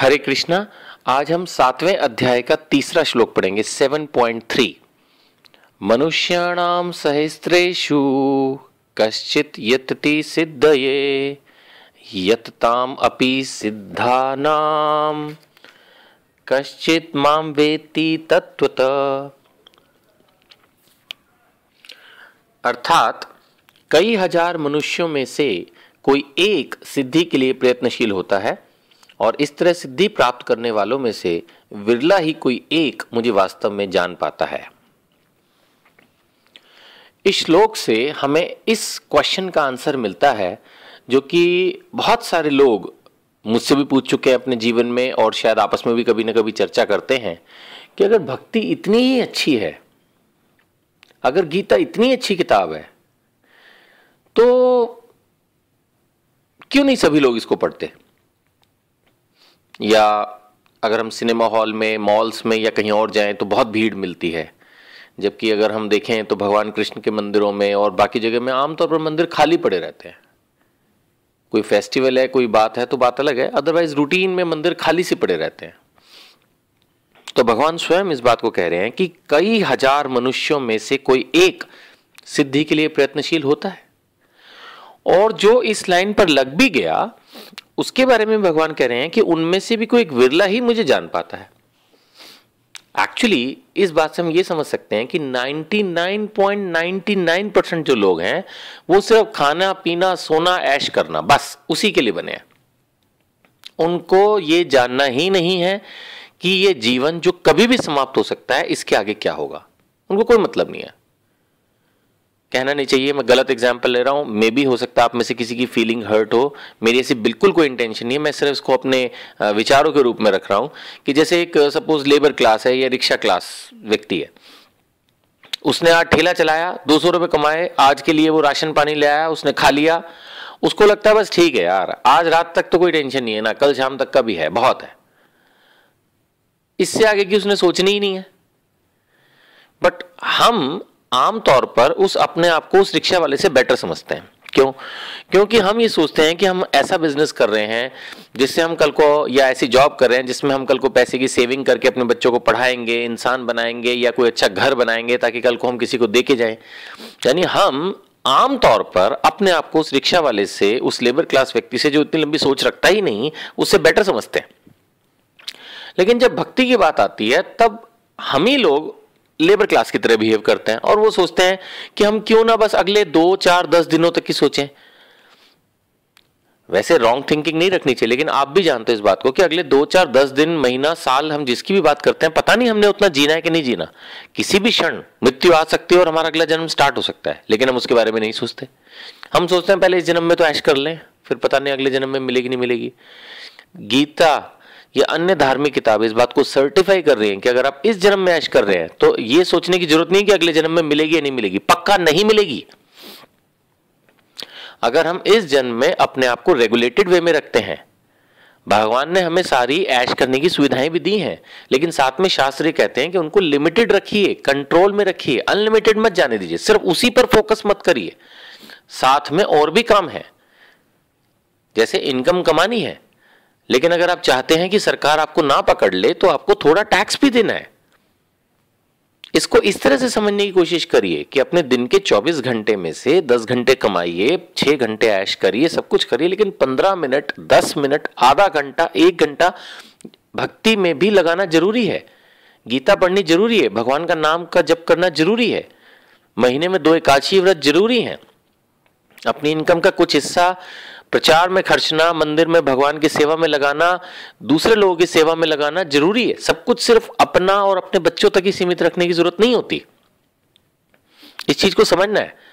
हरे कृष्णा आज हम सातवें अध्याय का तीसरा श्लोक पढ़ेंगे 7.3 मनुष्याणाम सहस्त्रेषु कश्चित यतति ये यतताम अपि नाम कश्चित माम वेति तत्वत अर्थात कई हजार मनुष्यों में से कोई एक सिद्धि के लिए प्रयत्नशील होता है और इस तरह सिद्धि प्राप्त करने वालों में से विरला ही कोई एक मुझे वास्तव में जान पाता है इस श्लोक से हमें इस क्वेश्चन का आंसर मिलता है जो कि बहुत सारे लोग मुझसे भी पूछ चुके हैं अपने जीवन में और शायद आपस में भी कभी ना कभी चर्चा करते हैं कि अगर भक्ति इतनी ही अच्छी है अगर गीता इतनी अच्छी किताब है तो क्यों नहीं सभी लोग इसको पढ़ते या अगर हम सिनेमा हॉल में मॉल्स में या कहीं और जाएं तो बहुत भीड़ मिलती है जबकि अगर हम देखें तो भगवान कृष्ण के मंदिरों में और बाकी जगह में आमतौर पर मंदिर खाली पड़े रहते हैं कोई फेस्टिवल है कोई बात है तो बात अलग है अदरवाइज रूटीन में मंदिर खाली से पड़े रहते हैं तो भगवान स्वयं इस बात को कह रहे हैं कि कई हजार मनुष्यों में से कोई एक सिद्धि के लिए प्रयत्नशील होता है और जो इस लाइन पर लग भी गया उसके बारे में भगवान कह रहे हैं कि उनमें से भी कोई एक विरला ही मुझे जान पाता है एक्चुअली इस बात से हम ये समझ सकते हैं कि 99.99 परसेंट जो लोग हैं वो सिर्फ खाना पीना सोना ऐश करना बस उसी के लिए बने हैं उनको ये जानना ही नहीं है कि ये जीवन जो कभी भी समाप्त हो सकता है इसके आगे क्या होगा उनको कोई मतलब नहीं है कहना नहीं चाहिए मैं गलत एग्जाम्पल ले रहा हूँ मे भी हो सकता है आप में से किसी की फीलिंग हर्ट हो मेरी ऐसी बिल्कुल कोई इंटेंशन नहीं है मैं सिर्फ इसको अपने विचारों के रूप में रख रहा हूँ कि जैसे एक सपोज लेबर क्लास है या रिक्शा क्लास व्यक्ति है उसने आज ठेला चलाया दो सौ रुपये कमाए आज के लिए वो राशन पानी ले आया उसने खा लिया उसको लगता है बस ठीक है यार आज रात तक तो कोई टेंशन नहीं है ना कल शाम तक का भी है बहुत है इससे आगे की उसने सोचनी ही नहीं है बट हम आमतौर पर उस अपने आप को उस रिक्शा वाले से बेटर समझते हैं क्यों क्योंकि हम ये सोचते हैं कि हम ऐसा बिजनेस कर रहे हैं जिससे हम कल को या ऐसी जॉब कर रहे हैं जिसमें हम कल को पैसे की सेविंग करके अपने बच्चों को पढ़ाएंगे इंसान बनाएंगे या कोई अच्छा घर बनाएंगे ताकि कल को हम किसी को दे के यानी हम आमतौर पर अपने आप को उस रिक्शा वाले से उस लेबर क्लास व्यक्ति से जो इतनी लंबी सोच रखता ही नहीं उससे बेटर समझते हैं लेकिन जब भक्ति की बात आती है तब हम ही लोग लेबर क्लास की तरह बिहेव करते हैं और वो सोचते हैं कि हम क्यों ना बस अगले दो चार दस दिनों तक ही सोचें वैसे रॉन्ग थिंकिंग नहीं रखनी चाहिए लेकिन आप भी जानते हो इस बात को कि अगले दो चार दस दिन महीना साल हम जिसकी भी बात करते हैं पता नहीं हमने उतना जीना है कि नहीं जीना किसी भी क्षण मृत्यु आ सकती है और हमारा अगला जन्म स्टार्ट हो सकता है लेकिन हम उसके बारे में नहीं सोचते हम सोचते हैं पहले इस जन्म में तो ऐश कर लें फिर पता नहीं अगले जन्म में मिलेगी नहीं मिलेगी गीता या अन्य धार्मिक किताब इस बात को सर्टिफाई कर रही है कि अगर आप इस जन्म में ऐश कर रहे हैं तो यह सोचने की जरूरत नहीं कि अगले जन्म में मिलेगी या नहीं मिलेगी पक्का नहीं मिलेगी अगर हम इस जन्म में अपने आप को रेगुलेटेड वे में रखते हैं भगवान ने हमें सारी ऐश करने की सुविधाएं भी दी हैं लेकिन साथ में शास्त्री कहते हैं कि उनको लिमिटेड रखिए कंट्रोल में रखिए अनलिमिटेड मत जाने दीजिए सिर्फ उसी पर फोकस मत करिए साथ में और भी काम है जैसे इनकम कमानी है लेकिन अगर आप चाहते हैं कि सरकार आपको ना पकड़ ले तो आपको थोड़ा टैक्स भी देना है इसको इस तरह से समझने की कोशिश करिए कि अपने दिन के 24 घंटे में से 10 घंटे कमाइए 6 घंटे ऐश करिए सब कुछ करिए लेकिन 15 मिनट 10 मिनट आधा घंटा एक घंटा भक्ति में भी लगाना जरूरी है गीता पढ़नी जरूरी है भगवान का नाम का जप करना जरूरी है महीने में दो एकादशी व्रत जरूरी है अपनी इनकम का कुछ हिस्सा प्रचार में खर्चना मंदिर में भगवान की सेवा में लगाना दूसरे लोगों की सेवा में लगाना जरूरी है सब कुछ सिर्फ अपना और अपने बच्चों तक ही सीमित रखने की जरूरत नहीं होती इस चीज को समझना है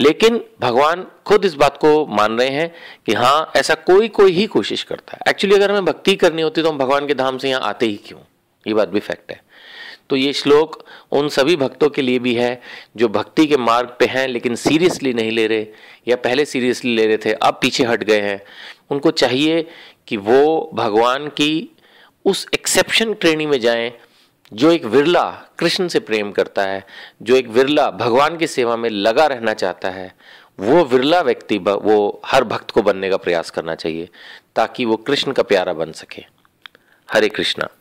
लेकिन भगवान खुद इस बात को मान रहे हैं कि हाँ ऐसा कोई कोई ही कोशिश करता है एक्चुअली अगर हमें भक्ति करनी होती तो हम भगवान के धाम से यहां आते ही क्यों ये बात भी फैक्ट है तो ये श्लोक उन सभी भक्तों के लिए भी है जो भक्ति के मार्ग पे हैं लेकिन सीरियसली नहीं ले रहे या पहले सीरियसली ले रहे थे अब पीछे हट गए हैं उनको चाहिए कि वो भगवान की उस एक्सेप्शन श्रेणी में जाएं जो एक विरला कृष्ण से प्रेम करता है जो एक विरला भगवान की सेवा में लगा रहना चाहता है वो विरला व्यक्ति वो हर भक्त को बनने का प्रयास करना चाहिए ताकि वो कृष्ण का प्यारा बन सके हरे कृष्णा